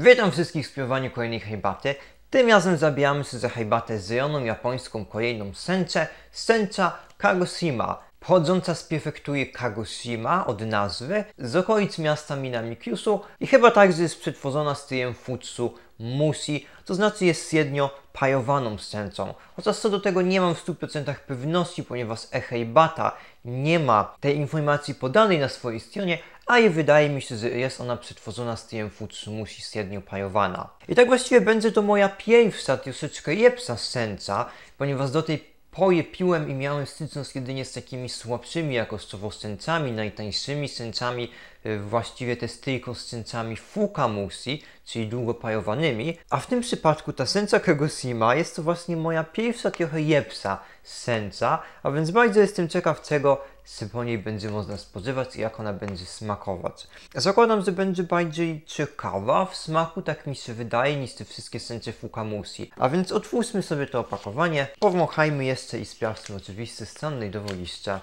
Witam wszystkich w śpiewaniu kolejnej hejbaty. Tym razem zabijamy się za hejbatę z japońską kolejną sencze, sencha Kagoshima, pochodząca z prefektury Kagoshima od nazwy, z okolic miasta Minamikyusu i chyba także jest przetworzona stylem futsu musi, to znaczy jest średnio pajowaną sencą. Chociaż co do tego nie mam w 100% pewności, ponieważ Ehejbata nie ma tej informacji podanej na swojej stronie, a i wydaje mi się, że jest ona przetworzona z TM Futsumushi średnio pajowana. I tak właściwie będzie to moja pierwsza troszeczkę lepsza senca, ponieważ do tej pory piłem i miałem styczność jedynie z takimi słabszymi jakościowo sencami, najtańszymi sencami, Y, właściwie te jest tylko z sencami fukamusi, czyli długo pajowanymi, a w tym przypadku ta senca Kagosima jest to właśnie moja pierwsza trochę jepsa senca, a więc bardzo jestem ciekaw czego z po niej będzie można spożywać i jak ona będzie smakować. Zakładam, że będzie bardziej ciekawa w smaku, tak mi się wydaje, niż te wszystkie sence fukamusi. A więc otwórzmy sobie to opakowanie, powąchajmy jeszcze i sprawdźmy oczywiście z stronnej dowoliszcza.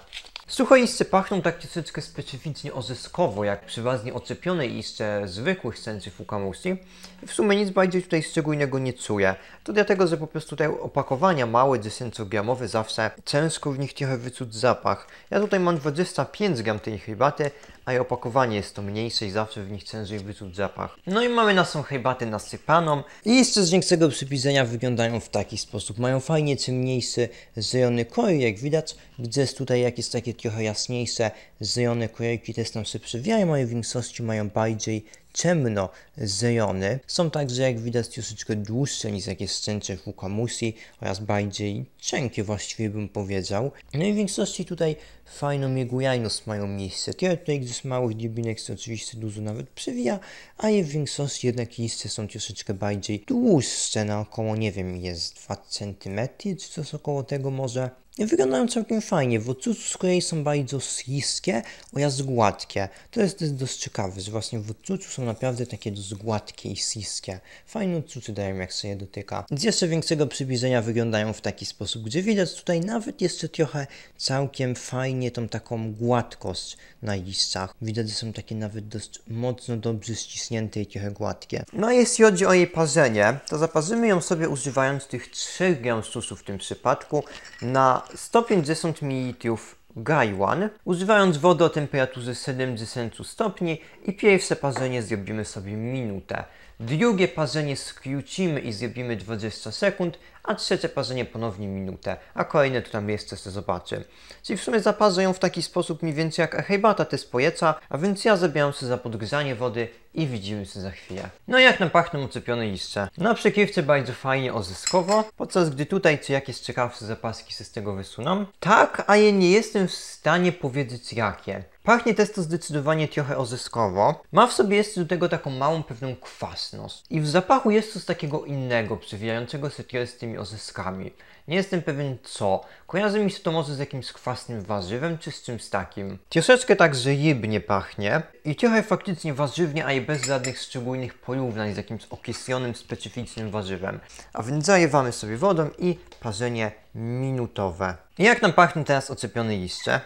Suche liście pachną tak troszeczkę specyficznie ozyskowo, jak przy ważnie oczepionej zwykłych sensi fukamusi i w sumie nic bardziej tutaj szczególnego nie czuję. To dlatego, że po prostu te opakowania małe 10-gramowe zawsze ciężko w nich trochę wyczuć zapach. Ja tutaj mam 25 gram tej herbaty, a i opakowanie jest to mniejsze i zawsze w nich ciężej wyczuć zapach. No i mamy naszą herbatę nasypaną i jeszcze z większego przybliżenia wyglądają w taki sposób. Mają fajnie ciemniejszy zjony kolor, jak widać, gdzie jest tutaj jakieś takie trochę jasniejsze zrejone kolejki też nam się przywijają, Mają w większości mają bardziej ciemno zejony. Są także, jak widać, troszeczkę dłuższe niż jakieś szczęcze Fukamusi oraz bardziej cienkie właściwie bym powiedział. No i w większości tutaj fajną jegujajność mają miejsce. Kiedy tutaj gdzieś małych dziebinek się oczywiście dużo nawet przewija, a je w większości jednak listy są troszeczkę bardziej dłuższe na no około, nie wiem, jest 2 cm, czy coś około tego może. Wyglądają całkiem fajnie. W odcucu z kolei są bardzo śliskie oraz gładkie. To jest, to jest dość ciekawe, że właśnie w odcucu są naprawdę takie dość gładkie i śliskie. Fajne odcucy dają jak się je dotyka. Z jeszcze większego przybliżenia wyglądają w taki sposób, gdzie widać tutaj nawet jeszcze trochę całkiem fajnie tą taką gładkość na liściach. Widać, że są takie nawet dość mocno dobrze ściśnięte i trochę gładkie. No a jeśli chodzi o jej parzenie, to zaparzymy ją sobie używając tych trzech gęstusów w tym przypadku na 150 ml Gaiwan, używając wody o temperaturze 70 stopni i pierwsze parzenie zrobimy sobie minutę. Drugie parzenie skrócimy i zrobimy 20 sekund, a trzecie parzenie ponownie minutę, a kolejne to tam jeszcze se zobaczy. Czyli w sumie zaparzę ją w taki sposób mniej więcej jak hejbata te spojeca, a więc ja zabieram się za podgrzanie wody i widzimy się za chwilę. No i jak nam pachną uczepione liście. Na przykrywce bardzo fajnie ozyskowo, podczas gdy tutaj co jakieś ciekawsze zapaski się z tego wysuną. Tak, a ja nie jestem w stanie powiedzieć jakie. Pachnie testo zdecydowanie trochę ozyskowo. Ma w sobie jeszcze do tego taką małą pewną kwasność. I w zapachu jest coś takiego innego, przewijającego się z tymi ozyskami. Nie jestem pewien co. Kojarzy mi się to może z jakimś kwasnym warzywem, czy z czymś takim. Troszeczkę także rybnie pachnie. I trochę faktycznie warzywnie, a i bez żadnych szczególnych porównań z jakimś określonym, specyficznym warzywem. A więc zajewamy sobie wodą i parzenie minutowe. I jak nam pachnie teraz ocepione liście?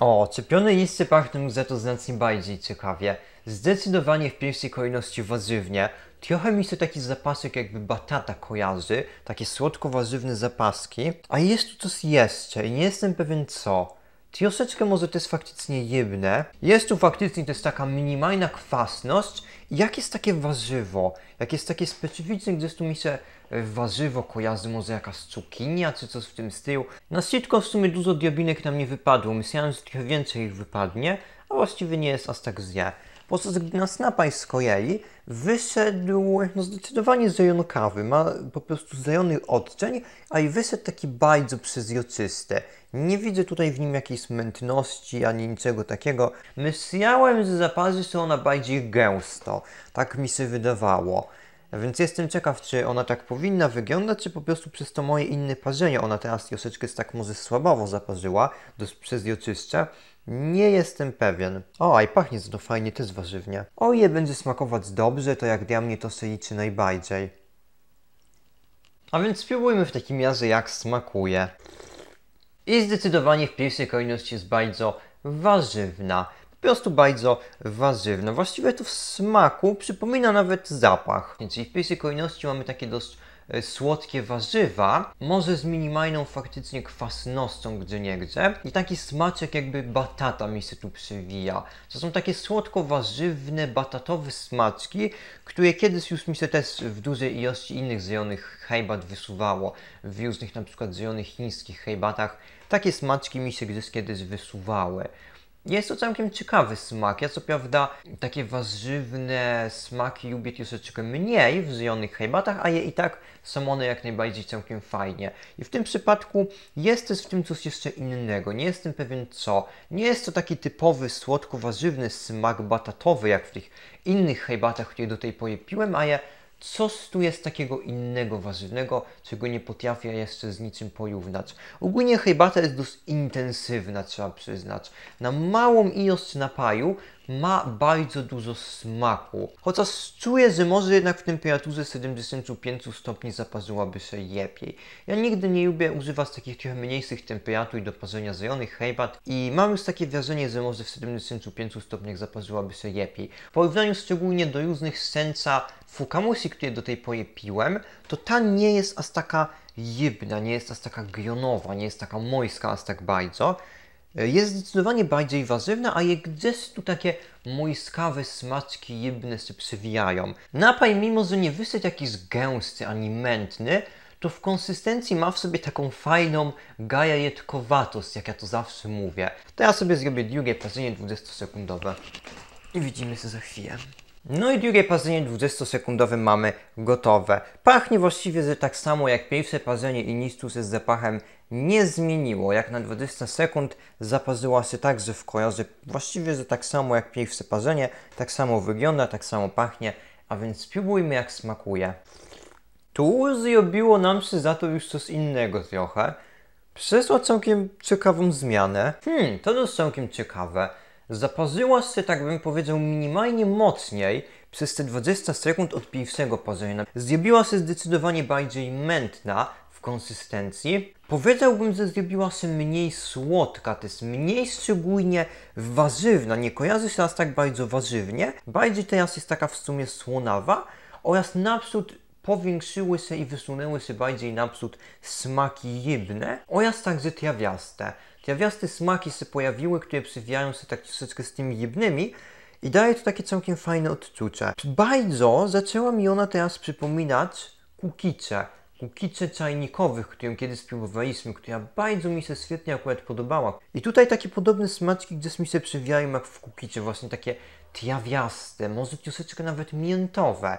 O, czepione listy pachną za to znacznie bardziej ciekawie. Zdecydowanie w pierwszej kolejności warzywnie. Trochę mi się taki zapasek jakby batata kojarzy, takie słodko-warzywne zapaski. A jest tu coś jeszcze i nie jestem pewien co. Troszeczkę może to jest faktycznie jedne. Jest tu faktycznie taka minimalna kwasność. Jak jest takie warzywo? Jak jest takie specyficzne, gdzieś tu mi się e, warzywo kojarzy, może jakaś cukinia czy coś w tym stylu. Na sitko w sumie dużo diabinek nam nie wypadło. Myślałem, że trochę więcej ich wypadnie, a właściwie nie jest aż tak zje. Po co na Snapa i Skojeli wyszedł no, zdecydowanie zajonkawy, ma po prostu zajony odcień, a i wyszedł taki bardzo przezroczysty. Nie widzę tutaj w nim jakiejś mętności ani niczego takiego. Myślałem, że zaparzy są ona bardziej gęsto. Tak mi się wydawało. Więc jestem ciekaw, czy ona tak powinna wyglądać, czy po prostu przez to moje inne parzenie ona teraz troszeczkę tak może słabo zaparzyła, dość przezroczyszcze. Nie jestem pewien. O, i pachnie znów fajnie też warzywnie. O je będzie smakować dobrze, to jak dla mnie to się liczy najbardziej. A więc spróbujmy w takim razie jak smakuje. I zdecydowanie w pierwszej kolejności jest bardzo warzywna. Po prostu bardzo warzywna. Właściwie to w smaku przypomina nawet zapach. Więc w pierwszej kolejności mamy takie dość E, słodkie warzywa, może z minimalną faktycznie kwasnością gdzieniegdzie i taki smaczek jakby batata mi się tu przewija. To są takie słodko-warzywne, batatowe smaczki, które kiedyś już mi się też w dużej ilości innych zielonych hejbat wysuwało. W różnych na przykład zielonych chińskich hejbatach takie smaczki mi się gdzieś kiedyś wysuwały. Jest to całkiem ciekawy smak. Ja co prawda takie warzywne smaki lubię troszeczkę mniej w zjonych herbatach, a je i tak są one jak najbardziej całkiem fajnie. I w tym przypadku jest też w tym coś jeszcze innego. Nie jestem pewien co. Nie jest to taki typowy słodko-warzywny smak batatowy jak w tych innych herbatach, które do tej pory piłem, a je co tu jest takiego innego warzywnego, czego nie potrafię jeszcze z niczym porównać. Ogólnie herbata jest dość intensywna, trzeba przyznać. Na małą ilość napaju ma bardzo dużo smaku. Chociaż czuję, że może jednak w temperaturze 75 stopni zaparzyłaby się lepiej. Ja nigdy nie lubię używać takich trochę mniejszych temperatur do parzenia zielonych herbat i mam już takie wrażenie, że może w 75 stopniach zaparzyłaby się lepiej. W porównaniu szczególnie do różnych sensa fukamusi, które do tej pory piłem, to ta nie jest aż taka jybna, nie jest aż taka grionowa, nie jest taka mojska aż tak bardzo jest zdecydowanie bardziej wazywna, a jak tu takie mojskawe smaczki jebne się przewijają. Napaj, mimo że nie wysyć jakiś gęsty ani mętny, to w konsystencji ma w sobie taką fajną gajajetkowatość, jak ja to zawsze mówię. To ja sobie zrobię drugie prażenie 20-sekundowe i widzimy się za chwilę. No i drugie pazenie 20-sekundowe mamy gotowe. Pachnie właściwie że tak samo jak pierwsze pazenie i nic tu się z zapachem nie zmieniło. Jak na 20 sekund zapazyła się także w kojarzy właściwie że tak samo jak pierwsze pazenie, tak samo wygląda, tak samo pachnie, a więc spróbujmy jak smakuje. Tu zrobiło nam się za to już coś innego trochę. Przeszła całkiem ciekawą zmianę. Hmm, to jest całkiem ciekawe zapozyła się, tak bym powiedział, minimalnie mocniej przez te 20 sekund od pierwszego parzenia. Zjebiła się zdecydowanie bardziej mętna w konsystencji. Powiedziałbym, że zjawiła się mniej słodka, to jest mniej szczególnie warzywna, nie kojarzy się nas tak bardzo warzywnie, bardziej teraz jest taka w sumie słonawa oraz naprzód powiększyły się i wysunęły się bardziej naprzód smaki rybne oraz także trawiaste. Trawiaste smaki się pojawiły, które przywijają się tak troszeczkę z tymi jebnymi i daje to takie całkiem fajne odczucie. Bardzo zaczęła mi ona teraz przypominać kukicze. Kukicze czajnikowych, które kiedyś spróbowaliśmy, która bardzo mi się świetnie akurat podobała. I tutaj takie podobne smaczki gdzieś mi się przywijają jak w kukicie, właśnie takie trawiaste, może troszeczkę nawet miętowe.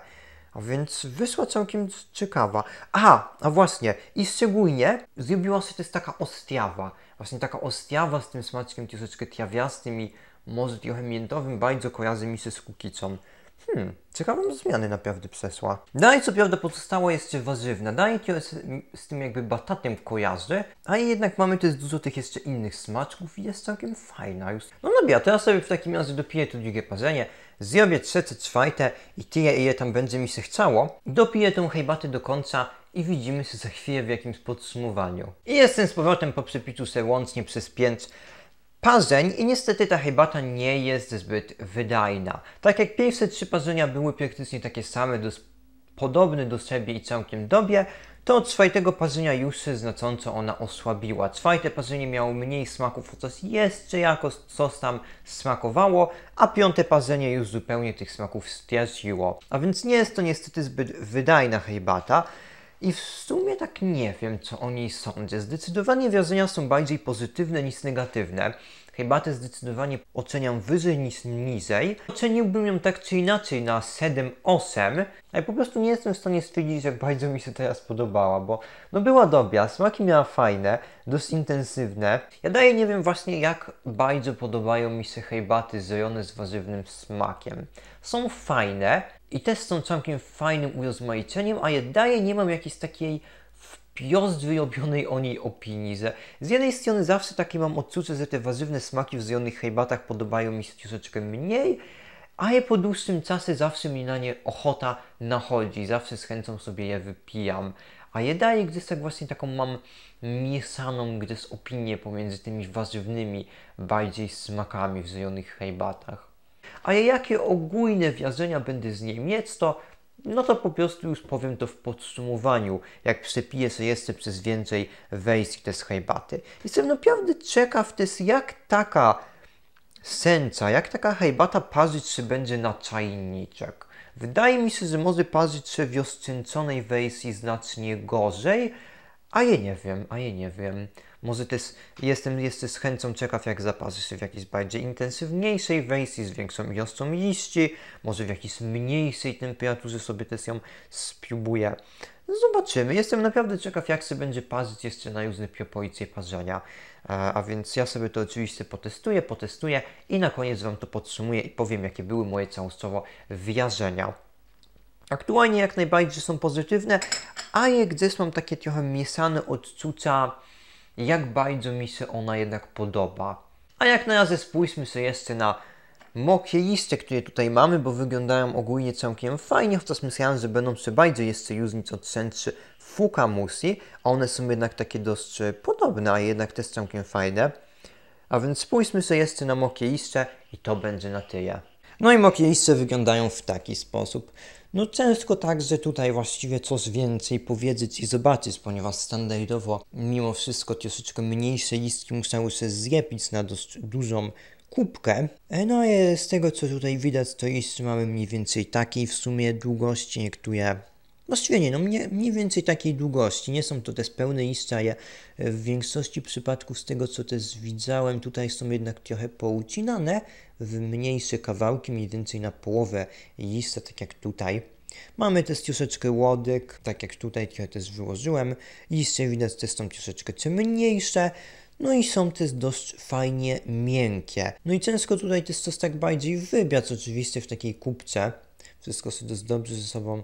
A więc wyszła całkiem ciekawa. Aha, a właśnie, i szczególnie zrobiła się też taka ostiawa. Właśnie taka ostiawa z tym smaczkiem troszeczkę tiawiastym i może trochę miętowym bardzo kojarzy mi się z kukicą. Hmm, ciekawą zmiany naprawdę przesła. Dalej co prawda pozostało jeszcze warzywna, dalej to jest z tym jakby batatem kojarzy, a jednak mamy też dużo tych jeszcze innych smaczków i jest całkiem fajna już. No dobra, teraz sobie w takim razie dopiję to drugie parzenie, zrobię trzecie, czwarte i tyle ile tam będzie mi się chciało, dopiję tą hejbaty do końca i widzimy się za chwilę w jakimś podsumowaniu. I jestem z powrotem po przepiciu se łącznie przez pięć parzeń i niestety ta hejbata nie jest zbyt wydajna. Tak jak pierwsze trzy parzenia były praktycznie takie same, dos- podobne do siebie i całkiem dobie, to od czwartego parzenia już się znacząco ona osłabiła. Czwarte parzenie miało mniej smaków, chociaż jeszcze jako coś tam smakowało, a piąte parzenie już zupełnie tych smaków straciło. A więc nie jest to niestety zbyt wydajna hejbata. I w sumie tak nie wiem, co o niej sądzę. Zdecydowanie wrażenia są bardziej pozytywne niż negatywne. Hejbaty zdecydowanie oceniam wyżej niż niżej. Oceniłbym ją tak czy inaczej na 7-8, ale po prostu nie jestem w stanie stwierdzić, jak bardzo mi się teraz podobała, bo no była dobra, smaki miała fajne, dość intensywne. Ja daję nie wiem właśnie, jak bardzo podobają mi się hejbaty zrojone z warzywnym smakiem. Są fajne, i też są całkiem fajnym urozmaiceniem, a ja daję nie mam jakiejś takiej wprost wyrobionej o niej opinii, że z jednej strony zawsze takie mam odczucie, że te warzywne smaki w zrojonych hejbatach podobają mi się troszeczkę mniej, a je po dłuższym czasie zawsze mi na nie ochota nachodzi, zawsze z chęcą sobie je wypijam. A je daje, gdyż tak właśnie taką mam mieszaną gdyż opinię pomiędzy tymi warzywnymi, bardziej smakami w zrojonych hejbatach. A jakie ogólne wrażenia będę z niej mieć, to no to po prostu już powiem to w podsumowaniu, jak przepiję sobie jeszcze przez więcej wejść te hejbaty, herbaty. Jestem naprawdę ciekaw też, jak taka senca, jak taka hejbata parzyć się będzie na czajniczek. Wydaje mi się, że może parzyć się wioscenconej wejści znacznie gorzej, a ja nie wiem, a ja nie wiem. Może też jestem jeszcze z chęcią ciekaw, jak zaparzy się w jakiejś bardziej intensywniejszej wersji z większą ilością liści, może w jakiejś mniejszej temperaturze sobie też ją spróbuję. Zobaczymy. Jestem naprawdę ciekaw, jak się będzie parzyć jeszcze na różne proporcje parzenia. A więc ja sobie to oczywiście potestuję, potestuję i na koniec Wam to podsumuję i powiem, jakie były moje całościowo wrażenia. Aktualnie jak najbardziej są pozytywne, a jak gdzieś mam takie trochę mieszane odczucia jak bardzo mi się ona jednak podoba. A jak na razie spójrzmy sobie jeszcze na mokie liście, które tutaj mamy, bo wyglądają ogólnie całkiem fajnie, chociaż myślałem, że będą się jeszcze różnić od sensu Fukamusi, a one są jednak takie dość podobne, a jednak też całkiem fajne. A więc spójrzmy sobie jeszcze na mokie liście i to będzie na tyle. No i mokielisce wyglądają w taki sposób. No często także tutaj właściwie coś więcej powiedzieć i zobaczyć, ponieważ standardowo mimo wszystko troszeczkę mniejsze listki musiały się zlepić na dość dużą kubkę. E, no i z tego co tutaj widać to listy mamy mniej więcej takiej w sumie długości, niektóre Właściwie nie, no mniej, mniej więcej takiej długości. Nie są to te pełne liścia. Ja e, w większości przypadków z tego, co też widziałem, tutaj są jednak trochę poucinane w mniejsze kawałki, mniej więcej na połowę lista, tak jak tutaj. Mamy też troszeczkę łodek, tak jak tutaj trochę też wyłożyłem. Liście widać też są troszeczkę czy mniejsze. No i są też dość fajnie miękkie. No i często tutaj też coś tak bardziej wybiać oczywiście w takiej kupce. Wszystko sobie dość dobrze ze sobą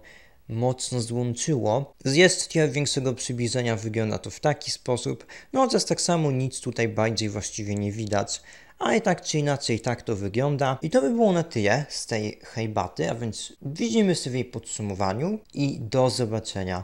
mocno złączyło. Jest tier większego przybliżenia, wygląda to w taki sposób, no chociaż tak samo nic tutaj bardziej właściwie nie widać. Ale tak czy inaczej, tak to wygląda. I to by było na tyle z tej hejbaty, a więc widzimy sobie w jej podsumowaniu i do zobaczenia.